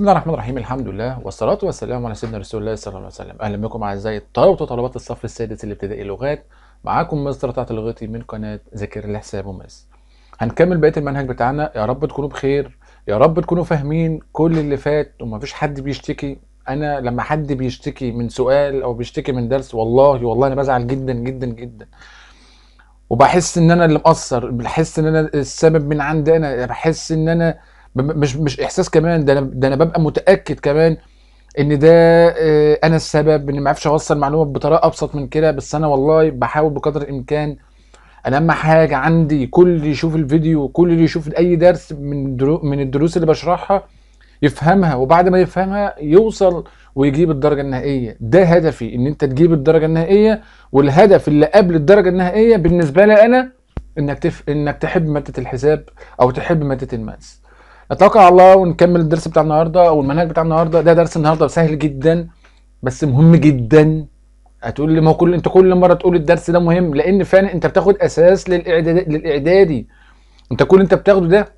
بسم الله الرحمن الرحيم الحمد لله والصلاة والسلام على سيدنا رسول الله صلى الله عليه وسلم أهلا بكم أعزائي الطلبة وطلبات الصف السادس الابتدائي لغات معاكم مستر طلعت الغيطي من قناة ذاكر لحساب وماس هنكمل بقية المنهج بتاعنا يا رب تكونوا بخير يا رب تكونوا فاهمين كل اللي فات ومفيش حد بيشتكي أنا لما حد بيشتكي من سؤال أو بيشتكي من درس والله والله أنا بزعل جدا جدا جدا وبحس إن أنا اللي مقصر بحس إن أنا السبب من عندي أنا بحس إن أنا مش مش احساس كمان ده انا ده انا ببقى متاكد كمان ان ده آه، انا السبب اني ما اعرفش اوصل معلومه بطريقه ابسط من كده بس انا والله بحاول بقدر الامكان انا اهم حاجه عندي كل اللي يشوف الفيديو كل اللي يشوف اي درس من درو من الدروس اللي بشرحها يفهمها وبعد ما يفهمها يوصل ويجيب الدرجه النهائيه ده هدفي ان انت تجيب الدرجه النهائيه والهدف اللي قبل الدرجه النهائيه بالنسبه لي انا انك تف... انك تحب ماده الحساب او تحب ماده الماس اتوقع على الله ونكمل الدرس بتاع النهارده او المنهج بتاع النهارده ده درس النهارده سهل جدا بس مهم جدا هتقول لي ما هو كل انت كل مره تقول الدرس ده مهم لان فعلا انت بتاخد اساس للاعداد للاعدادي انت كل انت بتاخده ده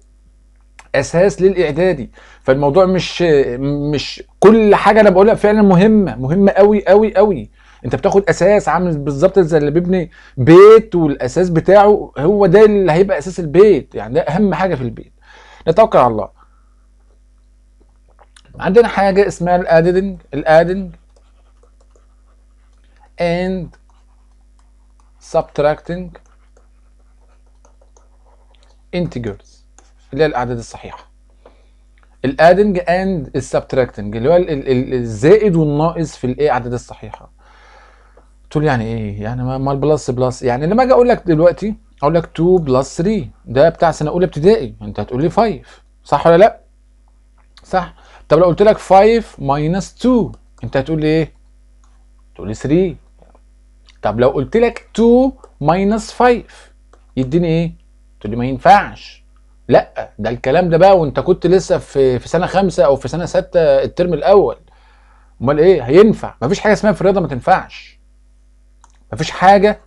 اساس للاعدادي فالموضوع مش مش كل حاجه انا بقولها فعلا مهمه مهمه قوي قوي قوي انت بتاخد اساس عامل بالظبط زي اللي بيبني بيت والاساس بتاعه هو ده اللي هيبقى اساس البيت يعني ده اهم حاجه في البيت نتوكل على الله عندنا حاجة اسمها الادينج الادينج and subtracting integers اللي هي الأعداد الصحيحة الادينج اند السبتراكتنج اللي هو الزائد والناقص في الايه اعداد الصحيحه تقول يعني ايه يعني ما البلس بلس يعني لما اجي اقول لك دلوقتي هقول لك 2 بلس 3 ده بتاع سنه اولى ابتدائي انت هتقول لي 5 صح ولا لا صح طب لو قلت لك 5 ماينس 2 انت هتقول لي ايه تقول لي 3 طب لو قلت لك 2 ماينس 5 يديني ايه تقول لي ما ينفعش لا ده الكلام ده بقى وانت كنت لسه في في سنه خمسة او في سنه ستة الترم الاول امال ايه هينفع مفيش حاجه اسمها في الرياضه ما تنفعش مفيش حاجه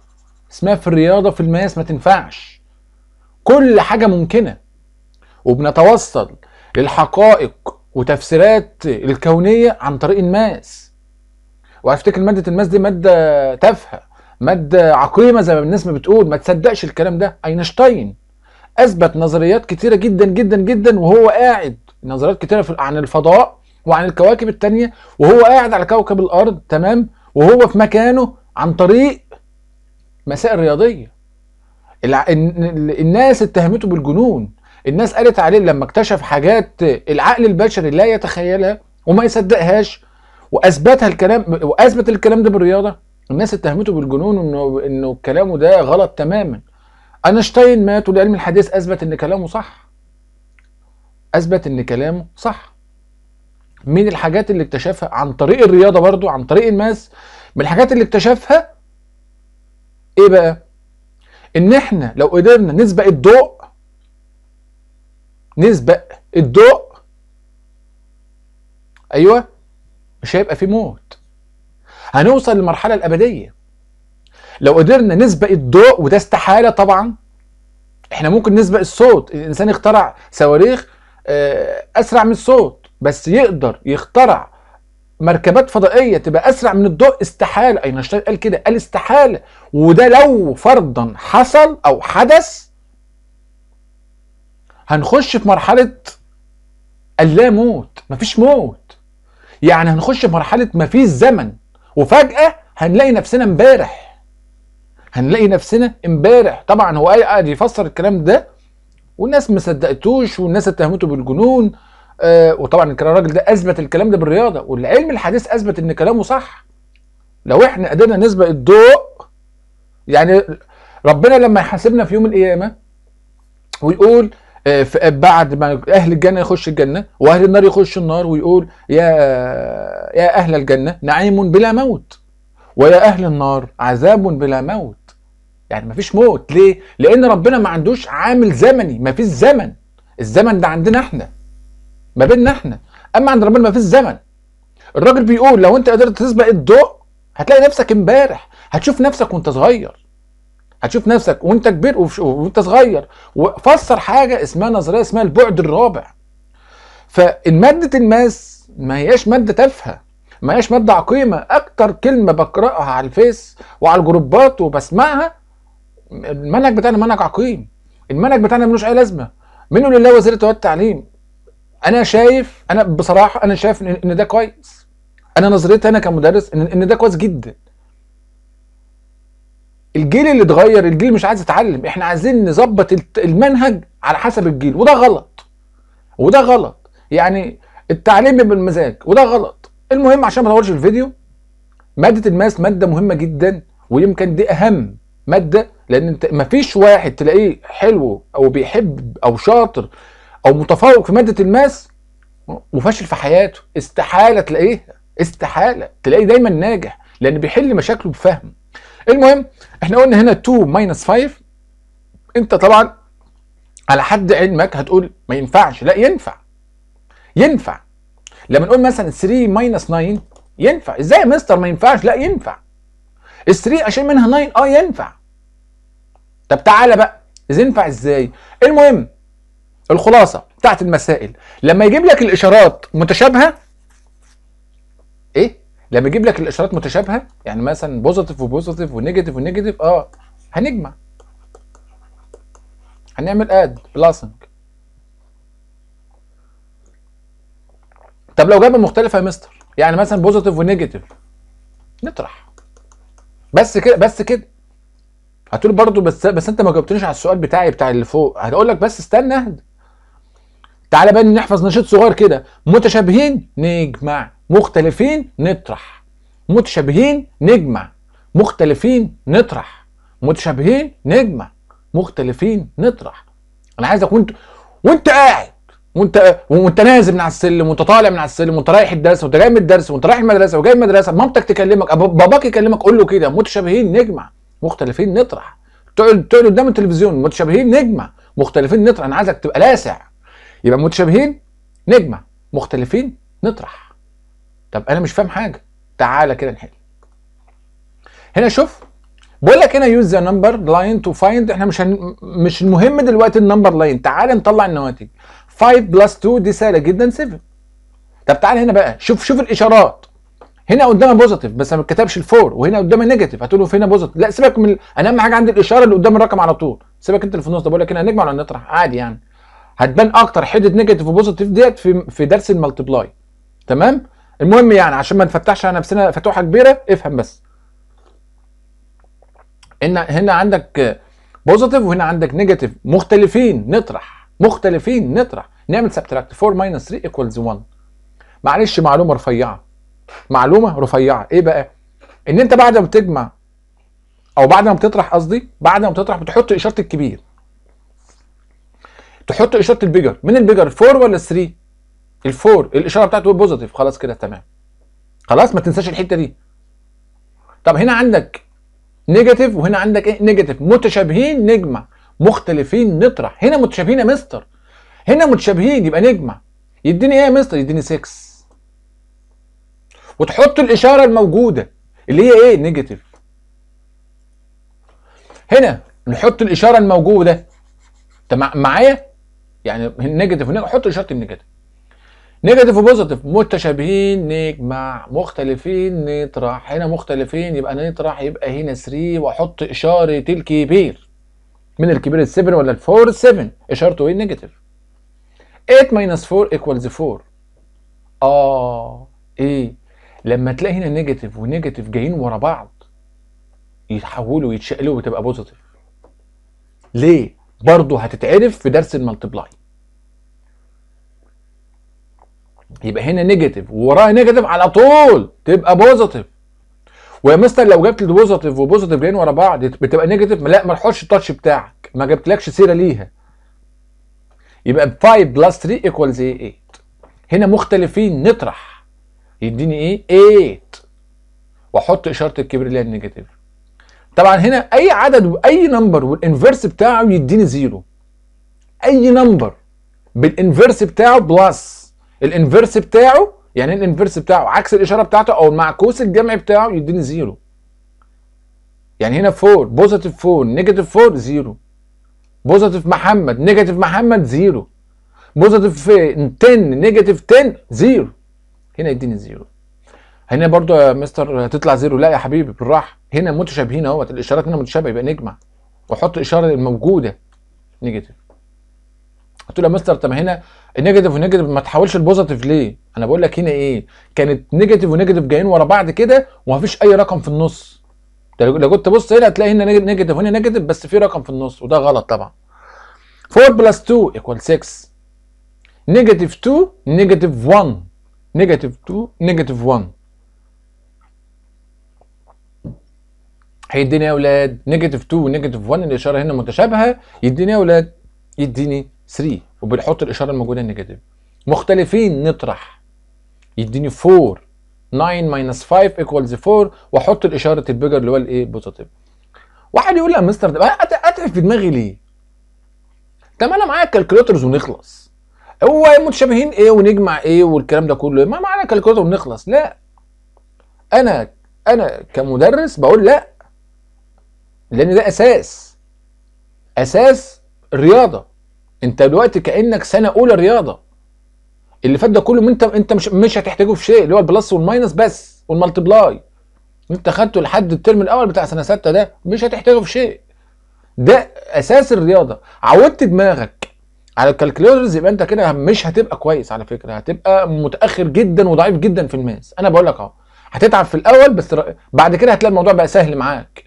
اسمها في الرياضه في الماس ما تنفعش كل حاجه ممكنه وبنتوصل للحقائق وتفسيرات الكونيه عن طريق الماس وهفتكر ماده الماس دي ماده تافهه ماده عقيمه زي ما الناس ما بتقول ما تصدقش الكلام ده اينشتاين اثبت نظريات كتيره جدا جدا جدا وهو قاعد نظريات كتيره عن الفضاء وعن الكواكب التانية وهو قاعد على كوكب الارض تمام وهو في مكانه عن طريق مسائل رياضيه الناس اتهمته بالجنون الناس قالت عليه لما اكتشف حاجات العقل البشري لا يتخيلها وما يصدقهاش واثبتها الكلام واثبت الكلام ده بالرياضه الناس اتهمته بالجنون انه انه كلامه ده غلط تماما اينشتاين مات والعلم الحديث اثبت ان كلامه صح اثبت ان كلامه صح من الحاجات اللي اكتشفها عن طريق الرياضه برضو عن طريق الماس من الحاجات اللي اكتشفها ايه بقى ان احنا لو قدرنا نسبق الضوء نسبق الضوء ايوه مش هيبقى في موت هنوصل للمرحله الابديه لو قدرنا نسبق الضوء وده استحاله طبعا احنا ممكن نسبق الصوت الانسان اخترع صواريخ آه، اسرع من الصوت بس يقدر يخترع مركبات فضائيه تبقى اسرع من الضوء استحاله اينشتاين قال كده قال استحاله وده لو فرضا حصل او حدث هنخش في مرحله اللا موت مفيش موت يعني هنخش في مرحله مفيش زمن وفجاه هنلاقي نفسنا امبارح هنلاقي نفسنا امبارح طبعا هو قاعد يفسر الكلام ده والناس ما صدقتوش والناس اتهمته بالجنون آه وطبعا الراجل ده اثبت الكلام ده بالرياضه والعلم الحديث اثبت ان كلامه صح لو احنا قدرنا نسبق الضوء يعني ربنا لما يحاسبنا في يوم القيامه ويقول آه، بعد ما اهل الجنه يخش الجنه واهل النار يخش النار ويقول يا يا اهل الجنه نعيم بلا موت ويا اهل النار عذاب بلا موت يعني مفيش موت ليه لان ربنا ما عندوش عامل زمني مفيش زمن الزمن ده عندنا احنا ما بيننا احنا اما عند ربنا ما فيش زمن الراجل بيقول لو انت قدرت تسبق الضوء هتلاقي نفسك امبارح هتشوف نفسك وانت صغير هتشوف نفسك وانت كبير وانت صغير وفسر حاجه اسمها نظريه اسمها البعد الرابع فالمادة الماس ما هياش ماده تافهه ما هياش ماده عقيمه اكتر كلمه بقراها على الفيس وعلى الجروبات وبسمعها المنهج بتاعنا منهج عقيم المنهج بتاعنا ملوش اي لازمه منه لله وزير التعليم انا شايف انا بصراحه انا شايف ان ده كويس انا نظريتي انا كمدرس ان ان ده كويس جدا الجيل اللي اتغير الجيل مش عايز يتعلم احنا عايزين نظبط المنهج على حسب الجيل وده غلط وده غلط يعني التعليم بالمزاج وده غلط المهم عشان ما اطولش الفيديو ماده الماس ماده مهمه جدا ويمكن دي اهم ماده لان انت مفيش واحد تلاقيه حلو او بيحب او شاطر او متفوق في ماده الماس وفاشل في حياته استحاله تلاقيه استحاله تلاقيه دايما ناجح لان بيحل مشاكله بفهم المهم احنا قلنا هنا 2 ماينس 5 انت طبعا على حد علمك هتقول ما ينفعش لا ينفع ينفع لما نقول مثلا 3 ماينس 9 ينفع ازاي يا مستر ما ينفعش لا ينفع 3 اشيل منها 9 اه ينفع طب تعالى بقى ينفع ازاي المهم الخلاصة بتاعت المسائل لما يجيب لك الإشارات متشابهة إيه؟ لما يجيب لك الإشارات متشابهة يعني مثلا بوزيتيف وبوزيتيف ونيجاتيف ونيجاتيف أه هنجمع هنعمل اد بلاسنج طب لو جابه مختلفه يا مستر يعني مثلا بوزيتيف ونيجاتيف نطرح بس كده بس كده هتقول برضه بس بس انت ما جاوبتنيش على السؤال بتاعي بتاع اللي فوق هقول لك بس استنى اهدى تعالى بقى نحفظ نشيد صغير كده متشابهين نجمع مختلفين نطرح متشابهين نجمع مختلفين نطرح متشابهين نجمع مختلفين نطرح انا عايزك وانت وانت قاعد وانت وانت نازل من على السلم وانت طالع من على السلم وانت رايح الدرس وانت جاي من الدرس وانت رايح المدرسه وجاي من المدرسه مامتك تكلمك باباك يكلمك قول له كده متشابهين نجمع مختلفين نطرح تقعد تقعد قدام التلفزيون متشابهين نجمع مختلفين نطرح انا عايزك تبقى لاسع يبقى متشابهين نجمع مختلفين نطرح طب انا مش فاهم حاجه تعالى كده نحل هنا شوف بقول لك هنا يوز ذا نمبر لاين تو فايند احنا مش هن... مش المهم دلوقتي النمبر لاين تعالى نطلع النواتج 5 بلس 2 دي سهله جدا 7 طب تعالى هنا بقى شوف شوف الاشارات هنا قدامها بوزيتيف بس ما بتكتبش الفور وهنا قدامها نيجاتيف هتقول له هنا بوزيتيف لا سيبك من انا اهم حاجه عندي الاشاره اللي قدام الرقم على طول سيبك انت اللي في النص ده بقول لك هنا نجمع ولا نطرح عادي يعني هتبان اكتر حته نيجاتيف وبوزيتيف ديت في في درس الملتبلاي تمام المهم يعني عشان ما نفتحش على نفسنا فتوحه كبيره افهم بس ان هنا عندك بوزيتيف وهنا عندك نيجاتيف مختلفين نطرح مختلفين نطرح نعمل سبتراكت 4 ماينس 3 ايكوالز 1 معلش معلومه رفيعه معلومه رفيعه ايه بقى ان انت بعد ما بتجمع او بعد ما بتطرح قصدي بعد ما بتطرح بتحط اشاره الكبير تحط اشاره البيجر من البيجر 4 ولا 3 الفور الاشاره بتاعته بوزيتيف خلاص كده تمام خلاص ما تنساش الحته دي طب هنا عندك نيجاتيف وهنا عندك ايه نيجاتيف متشابهين نجمع مختلفين نطرح هنا متشابهين يا مستر هنا متشابهين يبقى نجمع يديني ايه يا مستر يديني 6 وتحط الاشاره الموجوده اللي هي ايه نيجاتيف هنا نحط الاشاره الموجوده تمام معايا يعني نيجاتيف ونيجاتيف حط اشاره النيجاتيف نيجاتيف وبوزيتيف متشابهين نجمع مختلفين نطرح هنا مختلفين يبقى نطرح يبقى هنا 3 واحط اشاره الكبير من الكبير ال 7 ولا ال 4 7 اشارته ايه نيجاتيف 8 ماينس 4 ايكوالز 4 اه ايه لما تلاقي هنا نيجاتيف ونيجاتيف جايين ورا بعض يتحولوا يتشقلبوا وتبقى بوزيتيف ليه برضه هتتعرف في درس الملتبلاي يبقى هنا نيجاتيف ووراها نيجاتيف على طول تبقى بوزيتيف ويا مستر لو جبت البوزيتيف وبوزيتيف جايين ورا بعض بتبقى نيجاتيف لا ما تحطش التاتش بتاعك ما جبتلكش سيره ليها يبقى 5 بلس 3 ايكوالز 8 هنا مختلفين نطرح يديني ايه 8 واحط اشاره الكبر اللي هي النيجاتيف طبعا هنا اي عدد واي نمبر والانفرس بتاعه يديني زيرو اي نمبر بالانفرس بتاعه بلس الانفرس بتاعه يعني ايه الانفرس بتاعه عكس الاشاره بتاعته او المعكوس الجمعي بتاعه يديني زيرو يعني هنا 4 بوزيتيف 4 نيجاتيف 4 زيرو بوزيتيف محمد نيجاتيف محمد زيرو بوزيتيف 10 نيجاتيف 10 زيرو هنا يديني زيرو هنا برضو يا مستر تطلع زيرو لا يا حبيبي بالراحه هنا متشابهين اهوت الاشارات هنا متشابهه يبقى نجمع واحط الاشاره الموجوده نيجاتيف قلت له يا مستر طب هنا النيجاتيف والنيجاتيف ما تحولش البوزيتيف ليه؟ انا بقول لك هنا ايه؟ كانت نيجاتيف ونيجاتيف جايين ورا بعض كده ومفيش اي رقم في النص. لو كنت تبص هنا هتلاقي هنا نيجاتيف وهنا نيجاتيف بس في رقم في النص وده غلط طبعا. 4 بلس 2 ايكوال 6 نيجاتيف 2 نيجاتيف 1 نيجاتيف 2 نيجاتيف 1 هيديني يا اولاد نيجاتيف 2 ونيجاتيف 1 الاشاره هنا متشابهه يديني يا اولاد يديني 3 وبنحط الاشاره الموجوده النيجاتيف مختلفين نطرح يديني 4 9 ماينس 5 ايكوالز 4 واحط الاشاره البيجر اللي هو الايه بوزيتيف واحد يقول لي يا مستر ده اتعب في دماغي ليه طب انا معايا الكالكوليترز ونخلص هو متشابهين ايه ونجمع ايه والكلام ده كله ما معانا كالكوليتر ونخلص لا انا انا كمدرس بقول لا لان ده اساس اساس الرياضه انت دلوقتي كانك سنه اولى رياضه اللي فات ده كله انت انت مش مش هتحتاجه في شيء اللي هو البلس والماينس بس والمالتبلاي انت خدته لحد الترم الاول بتاع سنه سته ده مش هتحتاجه في شيء ده اساس الرياضه عودت دماغك على الكالكوليترز يبقى انت كده مش هتبقى كويس على فكره هتبقى متاخر جدا وضعيف جدا في الماس انا بقول لك اهو هتتعب في الاول بس بعد كده هتلاقي الموضوع بقى سهل معاك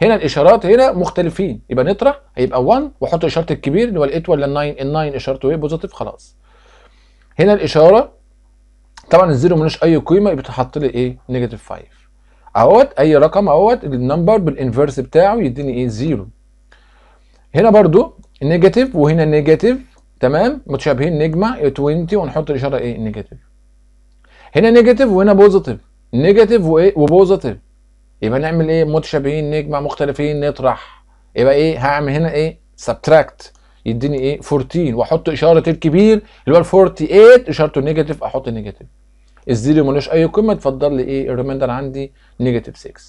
هنا الاشارات هنا مختلفين يبقى نطرح هيبقى 1 واحط اشاره الكبير اللي هو ال8 ولا ال9 ال9 اشارته ايه بوزيتيف خلاص هنا الاشاره طبعا الزيرو ملوش اي قيمه يبقى تحط لي ايه نيجاتيف 5 اهوت اي رقم اهوت النمبر بالانفرس بتاعه يديني ايه زيرو هنا برضو نيجاتيف وهنا نيجاتيف تمام متشابهين نجمع 20 ونحط الاشاره ايه نيجاتيف هنا نيجاتيف وهنا بوزيتيف نيجاتيف وايه وبوزيتيف يبقى نعمل ايه متشابهين نجمع مختلفين نطرح يبقى ايه هعمل هنا ايه سبتراكت يديني ايه 14 واحط اشاره الكبير اللي هو ال 48 اشارته نيجاتيف احط نيجاتيف الزيرو ملوش اي قيمه اتفضل لي ايه الريمايندر عندي نيجاتيف 6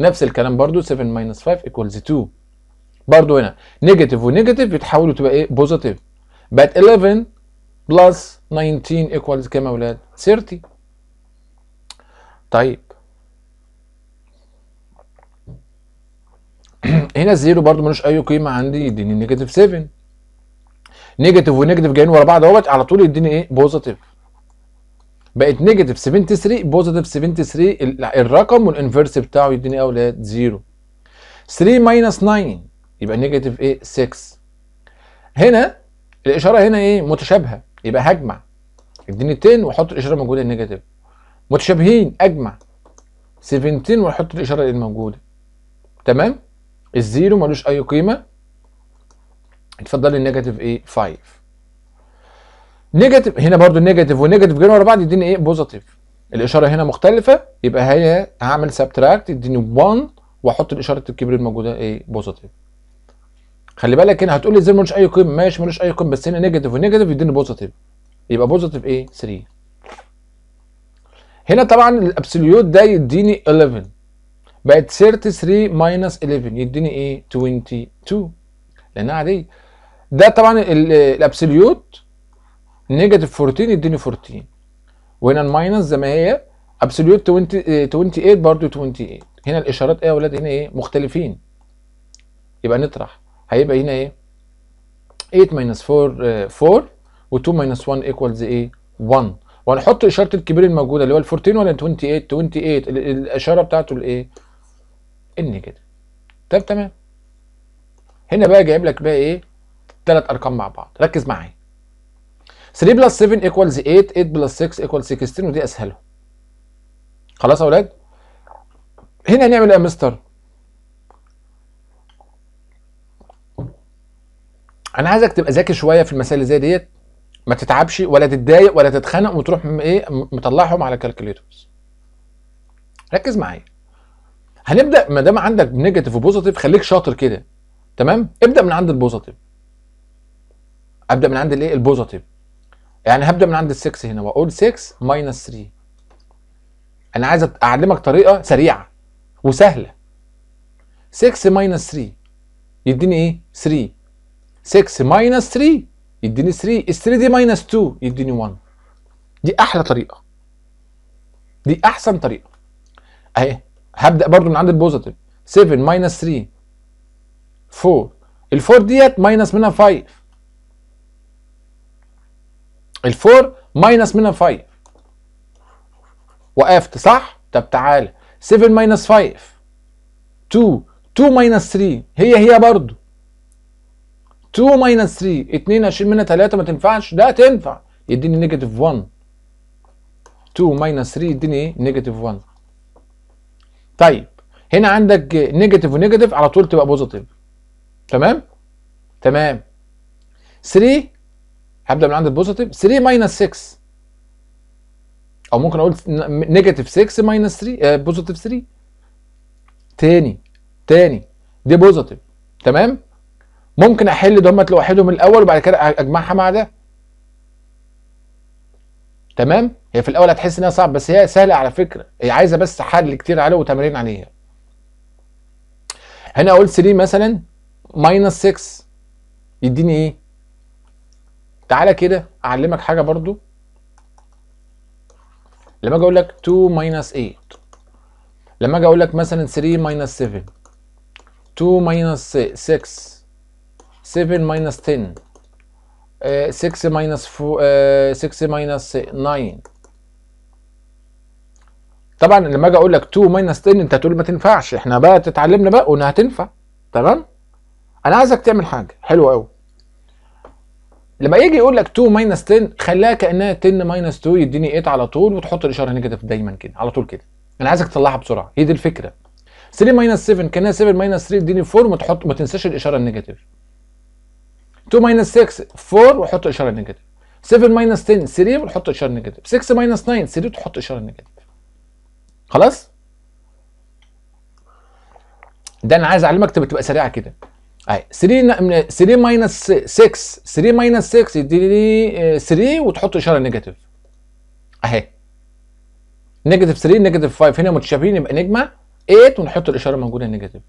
نفس الكلام برده 7 ماينس 5 ايكوالز 2 برده هنا نيجاتيف ونيجاتيف يتحولوا تبقى ايه بوزيتيف بقت 11 بلس 19 ايكوالز كام يا اولاد 30 طيب هنا الزيرو برضو ملوش اي قيمه عندي يديني نيجاتيف 7 نيجاتيف ونيجاتيف جايين ورا بعض اهوت على طول يديني ايه بوزيتيف بقت نيجاتيف 73 بوزيتيف 73 الرقم والانفرس بتاعه يديني اولاد زيرو 3 ماينس 9 يبقى نيجاتيف ايه 6 هنا الاشاره هنا ايه متشابهه يبقى هجمع اديني 10 واحط الاشاره الموجوده النيجاتيف متشابهين اجمع 17 واحط الاشاره الموجوده تمام الزيرو ملوش اي قيمه اتفضل النيجاتيف ايه 5 نيجاتيف هنا برضو النيجاتيف والنيجاتيف جايين ورا بعض يديني ايه بوزيتيف الاشاره هنا مختلفه يبقى هي هعمل سبتراكت يديني 1 واحط الاشاره الكبيره الموجوده ايه بوزيتيف خلي بالك هنا هتقول لي الزيرو ملوش اي قيمه ماشي ملوش اي قيمه بس هنا نيجاتيف ونيجاتيف يديني بوزيتيف يبقى بوزيتيف ايه 3 هنا طبعا الابسوليوت ده يديني 11 بقت 33 ماينس 11 يديني ايه 22 لانها عاديه ده طبعا الابسوليوت نيجاتيف 14 يديني 14 وهنا الماينس زي ما هي ابسوليوت 28 آه، برضو 28 هنا الاشارات ايه يا اولاد هنا ايه مختلفين يبقى نطرح هيبقى هنا ايه 8 ماينس 4 4 و2 ماينس 1 ايكوالز ايه 1 وهنحط اشاره الكبير الموجوده اللي هو ال 14 ولا 28 28 الاشاره بتاعته الايه ان كده طب تمام هنا بقى جايب لك بقى ايه ثلاث ارقام مع بعض ركز معايا 3 بلس 7 ايكوالز 8 8 بلس 6 ايكوالز 16 ودي اسهلهم خلاص يا اولاد هنا هنعمل ايه يا مستر انا عايزك تبقى ذكي شويه في المسائل اللي زي ديت ما تتعبش ولا تتضايق ولا تتخانق وتروح ايه مطلعهم على كالكوليتورز ركز معايا هنبدا ما دام عندك نيجاتيف وبوزيتيف خليك شاطر كده تمام ابدا من عند البوزيتيف ابدا من عند الايه البوزيتيف يعني هبدا من عند ال6 هنا واقول 6 ماينس 3 انا عايز اعلمك طريقه سريعه وسهله 6 ماينس 3 يديني ايه 3 6 ماينس 3 يديني 3 ال 3 دي ماينس 2 يديني 1 دي احلى طريقه دي احسن طريقه اهي هبدا برضو من عند البوزيتيف 7 ماينس 3 4 ال4 ديت ماينس منها 5 ال4 ماينس منها 5 وقفت صح؟ طب تعالى 7 ماينس 5 2 2 ماينس 3 هي هي برضو 2 ماينس 3 2 اشيل منها 3 ما تنفعش ده تنفع يديني نيجاتيف 1 2 ماينس 3 يديني ايه؟ نيجاتيف 1 طيب هنا عندك نيجاتيف ونيجاتيف على طول تبقى بوزيتيف تمام تمام 3 هبدا من عند البوزيتيف 3 ماينس 6 او ممكن اقول نيجاتيف 6 ماينس 3 بوزيتيف 3 تاني تاني دي بوزيتيف تمام ممكن احل دول لوحدهم الاول وبعد كده اجمعها مع ده تمام هي في الاول هتحس انها صعب بس هي سهله على فكره هي عايزه بس حل كتير عليه وتمارين عليها هنا اقول 3 مثلا ماينس 6 يديني ايه تعالى كده اعلمك حاجه برضو لما اجي اقول لك 2 ماينس 8 لما اجي اقول لك مثلا 3 ماينس 7 2 ماينس 6 7 ماينس 10 6 ماينس 6 ماينس 9 طبعا لما اجي اقول لك 2 ماينس 10 انت هتقول ما تنفعش احنا بقى تتعلمنا بقى انها هتنفع تمام انا عايزك تعمل حاجه حلوه قوي لما يجي يقول لك 2 ماينس 10 خليها كانها 10 ماينس 2 يديني 8 على طول وتحط الاشاره نيجاتيف دايما كده على طول كده انا عايزك تطلعها بسرعه هي دي الفكره 3 ماينس 7 كانها 7 ماينس 3 يديني 4 وتحط ما تنساش الاشاره النيجاتيف 2 ماينس 6 4 وحط اشاره نيجاتيف 7 ماينس 10 3 وحط اشاره نيجاتيف 6 ماينس 9 3 تحط اشاره نيجاتيف خلاص ده انا عايز اعلمك تبقى تبقى سريعه كده اهي 3 3 ماينس 6 3 ماينس 6 يديني 3 وتحط اشاره نيجاتيف اهي نيجاتيف 3 نيجاتيف 5 هنا متشابهين يبقى نجمه 8 ونحط الاشاره موجوده نيجاتيف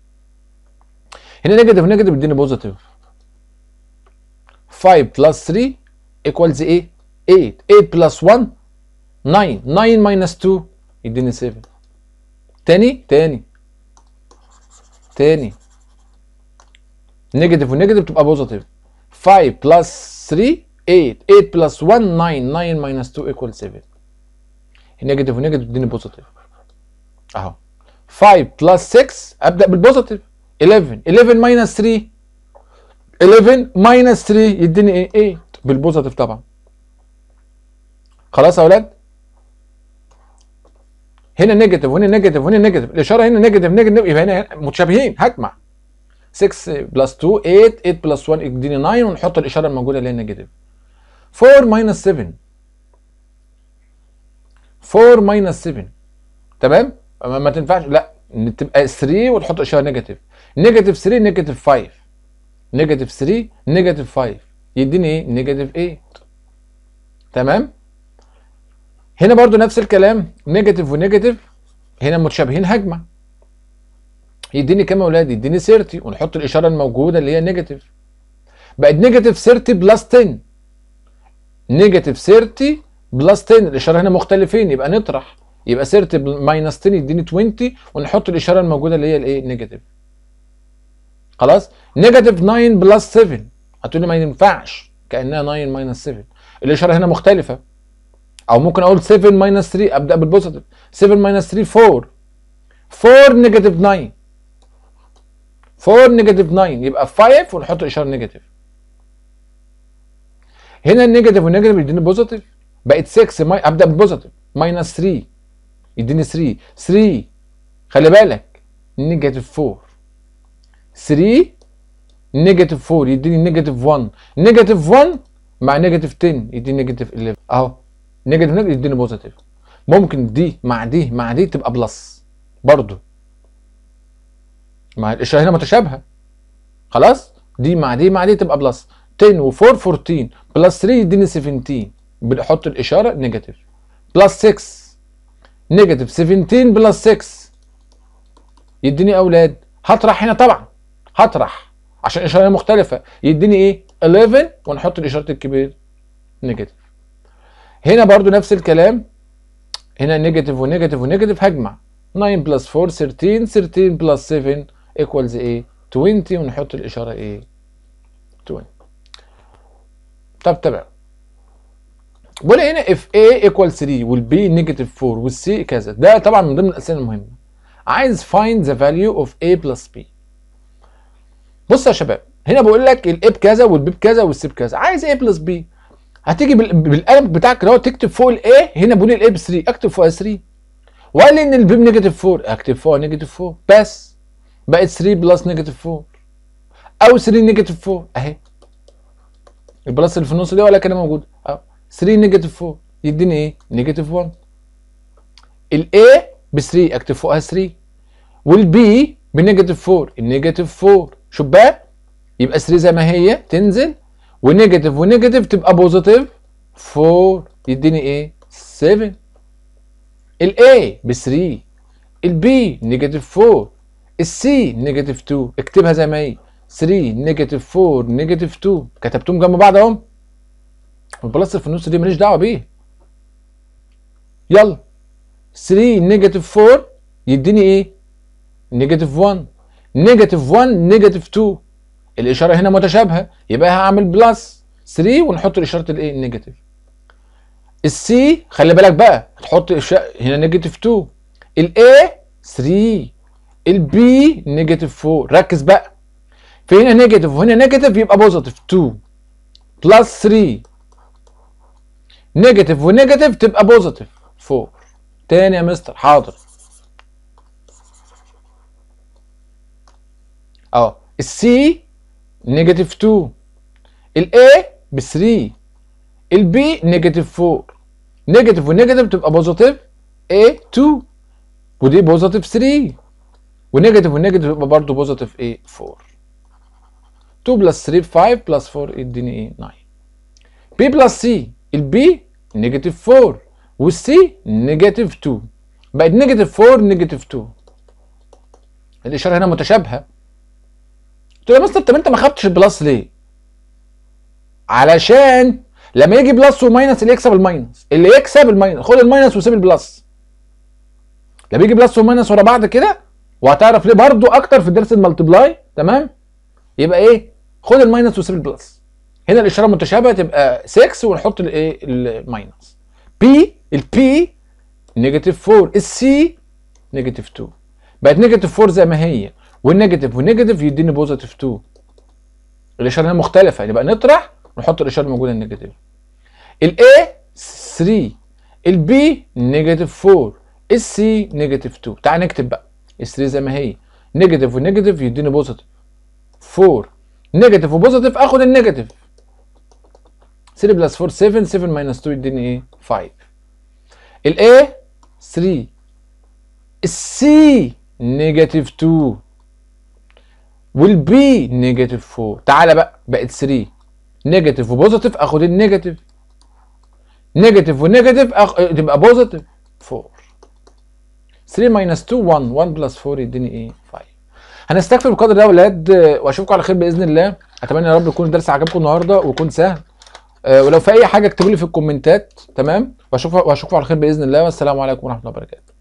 هنا نيجاتيف نيجاتيف يديني بوزيتيف 5 plus 3 equals ايه 8 8 plus 1 9 9 minus 2 يديني 7 تاني تاني تاني نيجاتيف ونيجاتيف تبقى بوزيتيف 5 plus 3 8 8 plus 1 9 9 minus 2 equals 7 نيجاتيف ونيجاتيف تديني بوزيتيف اهو 5 plus 6 ابدا بالبوزيتيف 11 11 minus 3 11 ماينس 3 يديني ايه 8 إيه؟ بالبوزيتيف طبعا خلاص يا اولاد هنا نيجاتيف وهنا نيجاتيف وهنا نيجاتيف الاشاره هنا نيجاتيف نيجاتيف يبقى هنا متشابهين هجمع 6 بلس 2 8 8 بلس 1 يديني 9 ونحط الاشاره الموجوده اللي هي نيجاتيف 4 ماينس 7 4 ماينس 7 تمام ما تنفعش لا تبقى 3 وتحط اشاره نيجاتيف نيجاتيف 3 نيجاتيف 5 نيجاتيف 3 نيجاتيف 5 يديني ايه نيجاتيف 8 تمام هنا برضو نفس الكلام نيجاتيف ونيجاتيف هنا متشابهين هجمه يديني كام يا اولاد يديني 30 ونحط الاشاره الموجوده اللي هي نيجاتيف بقت نيجاتيف 30 بلس 10 نيجاتيف 30 بلس 10 الاشاره هنا مختلفين يبقى نطرح يبقى 30 ماينس 10 يديني 20 ونحط الاشاره الموجوده اللي هي الايه نيجاتيف خلاص نيجاتيف 9 بلس 7 هتقولي ما ينفعش كانها 9 ماينس 7 الاشاره هنا مختلفه او ممكن اقول 7 ماينس 3 ابدا بالبوزيتيف 7 ماينس 3 4 4 نيجاتيف 9 4 نيجاتيف 9 يبقى 5 ونحط اشاره نيجاتيف هنا النيجاتيف والنيجاتيف يديني بوزيتيف بقت 6 ماي... ابدا بالبوزيتيف ماينس 3 يديني 3 3 خلي بالك نيجاتيف 4 3 نيجاتيف 4 يديني نيجاتيف 1 نيجاتيف 1 مع نيجاتيف 10 يديني نيجاتيف 11 اهو نيجاتيف نيجاتيف يديني بوزيتيف ممكن دي مع دي مع دي تبقى بلس برضو مع الاشاره هنا متشابهه خلاص دي مع دي مع دي تبقى بلس 10 و4 14 بلس 3 يديني 17 بنحط الاشاره نيجاتيف بلس 6 نيجاتيف 17 بلس 6 يديني اولاد هطرح هنا طبعا هطرح عشان اشاره مختلفه يديني ايه 11 ونحط الاشاره الكبير نيجاتيف هنا برضو نفس الكلام هنا نيجاتيف ونيجاتيف ونيجاتيف هجمع 9 بلس 4 13 13 بلس 7 ايكوالز ايه 20 ونحط الاشاره ايه 20 طب تمام بقول هنا اف اي ايكوال 3 والبي نيجاتيف 4 والسي كذا ده طبعا من ضمن الاسئله المهمه عايز فايند ذا فاليو اوف اي بلس بي بص يا شباب هنا بقول لك الاب كذا والبيب كذا والسيب كذا عايز ايه بلس بي هتيجي بالقلم بتاعك اللي هو تكتب فوق الاي هنا بقول الاي ب 3 اكتب فوقها 3 وقال لي ان البيب نيجاتيف 4 اكتب فوقها نيجاتيف 4 بس بقت 3 بلس نيجاتيف 4 او 3 نيجاتيف 4 اهي البلس اللي في النص دي ولا كان موجود اهو 3 نيجاتيف 4 يديني ايه نيجاتيف 1 الاي ب 3 اكتب فوقها 3 والبي بنيجاتيف 4 النيجاتيف 4 شباك يبقى 3 زي ما هي تنزل ونيجاتيف ونيجاتيف تبقى بوزيتيف 4 يديني ايه 7 الاي ب 3 البي نيجاتيف 4 السي نيجاتيف 2 اكتبها زي ما هي 3 نيجاتيف 4 نيجاتيف 2 كتبتهم جنب بعض اهم البلس في النص دي ماليش دعوه بيه يلا 3 نيجاتيف 4 يديني ايه نيجاتيف 1 نيجاتيف 1 نيجاتيف 2 الاشاره هنا متشابهه يبقى هعمل بلس 3 ونحط اشاره الايه النيجاتيف السي خلي بالك بقى هتحط هنا نيجاتيف 2 الاي 3 البي نيجاتيف 4 ركز بقى فهنا نيجاتيف وهنا نيجاتيف يبقى بوزيتيف 2 بلس 3 نيجاتيف ونيجاتيف تبقى بوزيتيف 4 تاني يا مستر حاضر اهو السي نيجاتيف 2 الاي ب 3 البي نيجاتيف 4 نيجاتيف ونيجاتيف تبقى بوزيتيف اي 2 ودي بوزيتيف 3 ونيجاتيف ونيجاتيف تبقى برضه بوزيتيف ايه 4 2 بلس 3 5 بلس 4 يديني ايه 9 بي بلس سي البي نيجاتيف 4 والسي نيجاتيف 2 بقت نيجاتيف 4 نيجاتيف 2 الاشاره هنا متشابهه قلت له يا مستر طب انت ما خدتش البلس ليه؟ علشان لما يجي بلس وماينس اللي يكسب الماينس اللي يكسب الماينس خد الماينس وسيب البلس لما يجي بلس وماينس ورا بعض كده وهتعرف ليه برضو اكتر في درس الملتبلاي تمام يبقى ايه خد الماينس وسيب البلس هنا الاشاره متشابهه تبقى 6 ونحط الايه الماينس بي البي نيجاتيف 4 السي نيجاتيف 2 بقت نيجاتيف 4 زي ما هي والنيجاتيف والنيجاتيف يديني بوزيتيف 2 الاشاره هنا مختلفه يبقى يعني نطرح ونحط الاشاره الموجوده النيجاتيف الاي 3 البي نيجاتيف 4 السي نيجاتيف 2 تعال نكتب بقى ال 3 زي ما هي نيجاتيف والنيجاتيف يديني بوزيتيف 4 نيجاتيف وبوزيتيف اخد النيجاتيف 3 بلس 4 7 7 ماينس 2 يديني ايه 5 الاي 3 السي نيجاتيف 2 والبي نيجاتيف 4 تعالى بقى بقت 3 نيجاتيف وبوزيتيف اخد النيجاتيف نيجاتيف ونيجاتيف أخ... تبقى بوزيتيف 4 3 ماينس 2 1 1 بلس 4 يديني ايه 5 هنستكفي بالقدر ده يا ولاد واشوفكم على خير باذن الله اتمنى يا رب يكون الدرس عجبكم النهارده ويكون سهل آه، ولو في اي حاجه اكتبوا لي في الكومنتات تمام واشوفكم على خير باذن الله والسلام عليكم ورحمه الله وبركاته